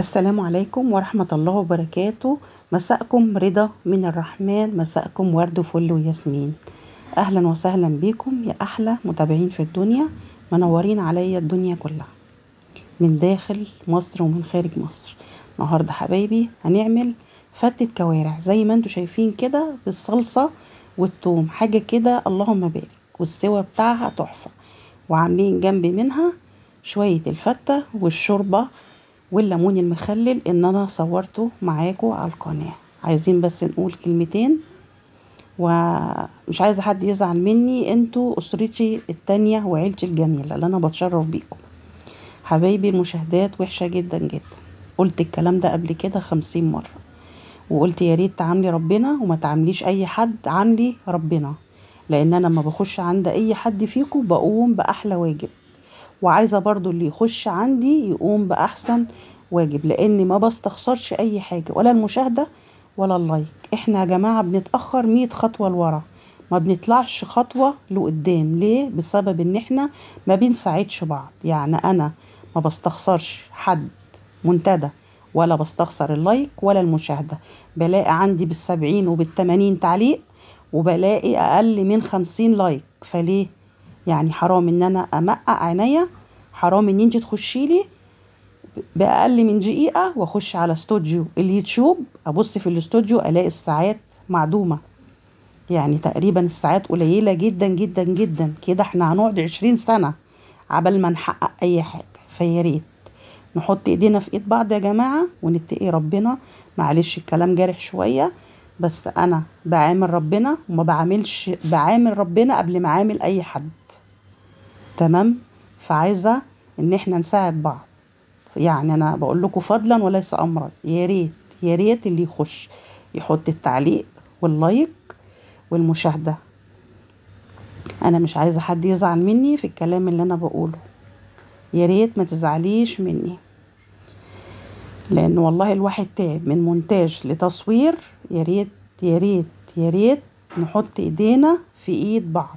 السلام عليكم ورحمة الله وبركاته مساءكم رضا من الرحمن مساءكم ورد وفل وياسمين أهلا وسهلا بيكم يا أحلى متابعين في الدنيا منورين عليا الدنيا كلها من داخل مصر ومن خارج مصر النهاردة حبايبي هنعمل فتة كوارع زي ما انتوا شايفين كده بالصلصة والثوم حاجة كده اللهم بارك والسوا بتاعها تحفة وعاملين جنب منها شوية الفتة والشوربة والليمون المخلل ان انا صورته معاكو على القناة عايزين بس نقول كلمتين ومش عايزة حد يزعل مني انتوا اسرتي التانية وعيلتي الجميلة اللي انا بتشرف بيكم حبايبي المشاهدات وحشة جدا جدا قلت الكلام ده قبل كده خمسين مرة وقلت يا ريت تعاملي ربنا وما تعامليش اي حد عاملي ربنا لان انا ما بخش عند اي حد فيكم بقوم باحلى واجب وعايزة برضو اللي يخش عندي يقوم بأحسن واجب لأن ما بستخسرش أي حاجة ولا المشاهدة ولا اللايك احنا يا جماعة بنتأخر مية خطوة لورا ما بنطلعش خطوة لقدام ليه؟ بسبب ان احنا ما بنساعدش بعض يعني انا ما بستخسرش حد منتدى ولا بستخسر اللايك ولا المشاهدة بلاقي عندي بالسبعين وبالتمانين تعليق وبلاقي أقل من خمسين لايك فليه؟ يعني حرام ان انا امقع عينيا حرام ان انت تخشي لي باقل من دقيقه واخش على استوديو اليوتيوب ابص في الاستوديو الاقي الساعات معدومه يعني تقريبا الساعات قليله جدا جدا جدا كده احنا هنقعد عشرين سنه عبال ما نحقق اي حاجه فيا ريت نحط ايدينا في ايد بعض يا جماعه ونتقي ربنا معلش الكلام جارح شويه بس انا بعامل ربنا وما بعاملش بعامل ربنا قبل ما اعامل اي حد تمام فعايزه ان احنا نساعد بعض يعني انا بقول لكم فضلا وليس امرا يا ريت يا ريت اللي يخش يحط التعليق واللايك والمشاهده انا مش عايزه حد يزعل مني في الكلام اللي انا بقوله يا ريت ما تزعليش مني لان والله الواحد تعب من مونتاج لتصوير يا ريت يا ريت يا ريت نحط ايدينا في ايد بعض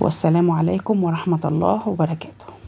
والسلام عليكم ورحمه الله وبركاته